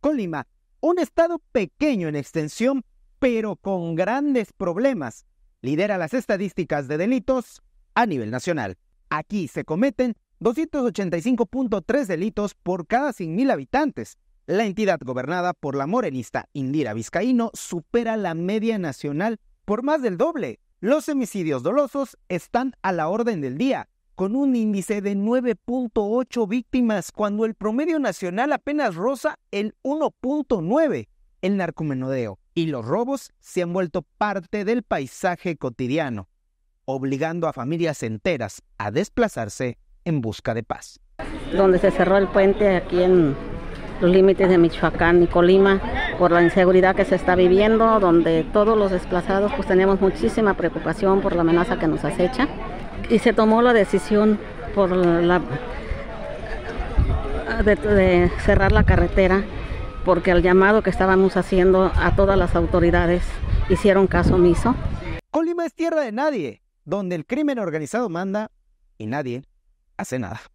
Colima, un estado pequeño en extensión, pero con grandes problemas, lidera las estadísticas de delitos a nivel nacional. Aquí se cometen 285.3 delitos por cada 100.000 habitantes. La entidad gobernada por la morenista Indira Vizcaíno supera la media nacional por más del doble. Los homicidios dolosos están a la orden del día, con un índice de 9.8 víctimas, cuando el promedio nacional apenas roza el 1.9. El narcomenodeo y los robos se han vuelto parte del paisaje cotidiano, obligando a familias enteras a desplazarse en busca de paz. Donde se cerró el puente aquí en los límites de Michoacán y Colima por la inseguridad que se está viviendo, donde todos los desplazados pues tenemos muchísima preocupación por la amenaza que nos acecha y se tomó la decisión por la de, cerrar la carretera porque al llamado que estábamos haciendo a todas las autoridades hicieron caso omiso. Colima es tierra de nadie, donde el crimen organizado manda y nadie hace nada.